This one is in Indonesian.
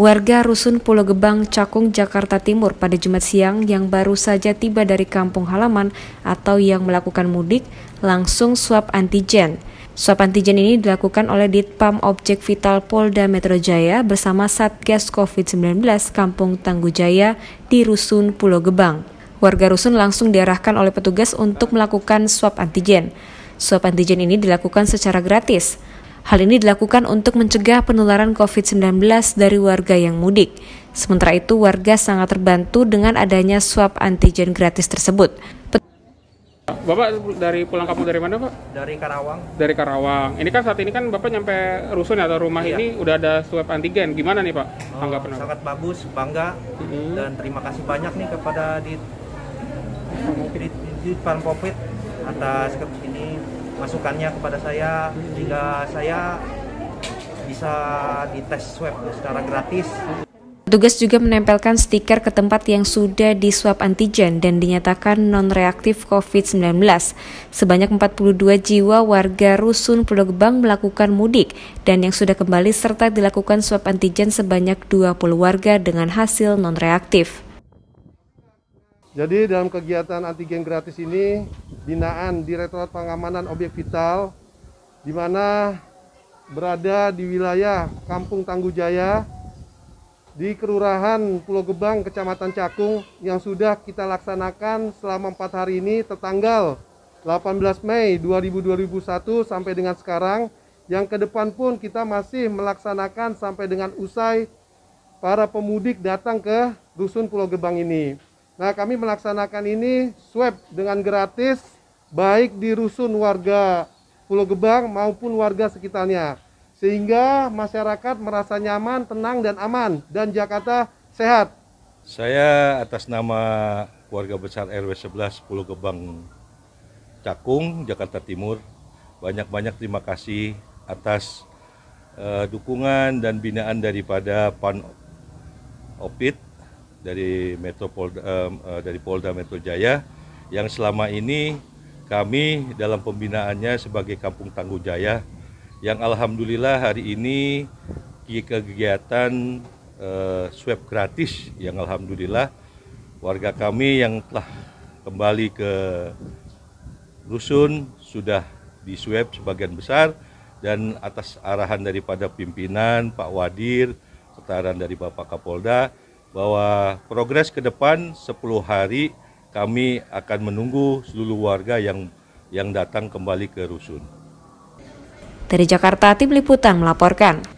Warga Rusun Pulau Gebang, Cakung, Jakarta Timur pada Jumat siang yang baru saja tiba dari kampung halaman atau yang melakukan mudik langsung swab antigen. Swab antigen ini dilakukan oleh Ditpam Objek Vital Polda Metro Jaya bersama Satgas COVID-19 Kampung Tangguh Jaya di Rusun Pulau Gebang. Warga rusun langsung diarahkan oleh petugas untuk melakukan swab antigen. Swab antigen ini dilakukan secara gratis. Hal ini dilakukan untuk mencegah penularan COVID-19 dari warga yang mudik. Sementara itu, warga sangat terbantu dengan adanya swab antigen gratis tersebut. Bapak dari pulang kampung dari mana, Pak? Dari Karawang. Dari Karawang. Ini kan saat ini kan Bapak nyampe rusun atau rumah iya. ini udah ada swab antigen. Gimana nih, Pak? Oh, sangat bagus, bangga. -hmm. Dan terima kasih banyak nih kepada di di, di, di Pan Covid atas ini masukannya kepada saya sehingga saya bisa dites swab secara gratis. Petugas juga menempelkan stiker ke tempat yang sudah di swab antigen dan dinyatakan non-reaktif COVID-19. Sebanyak 42 jiwa warga Rusun Pulau Gebang melakukan mudik dan yang sudah kembali serta dilakukan swab antigen sebanyak 20 warga dengan hasil non-reaktif. Jadi dalam kegiatan antigen gratis ini binaan Direktorat Pengamanan Objek Vital di mana berada di wilayah Kampung Tangguh Jaya di Kelurahan Pulau Gebang, Kecamatan Cakung yang sudah kita laksanakan selama empat hari ini tertanggal 18 Mei 2021 sampai dengan sekarang yang ke depan pun kita masih melaksanakan sampai dengan usai para pemudik datang ke Dusun Pulau Gebang ini. Nah, kami melaksanakan ini swab dengan gratis baik di rusun warga Pulau Gebang maupun warga sekitarnya sehingga masyarakat merasa nyaman, tenang dan aman dan Jakarta sehat. Saya atas nama warga besar RW 11 Pulau Gebang Cakung Jakarta Timur banyak-banyak terima kasih atas uh, dukungan dan binaan daripada Pan Opit dari Metropol uh, dari Polda Metro Jaya yang selama ini kami dalam pembinaannya sebagai Kampung Tangguh Jaya yang alhamdulillah hari ini kegiatan eh, swab gratis yang alhamdulillah warga kami yang telah kembali ke rusun sudah di swab sebagian besar dan atas arahan daripada pimpinan Pak Wadir, saran dari Bapak Kapolda bahwa progres ke depan 10 hari kami akan menunggu seluruh warga yang yang datang kembali ke rusun. Dari Jakarta, tim liputan melaporkan.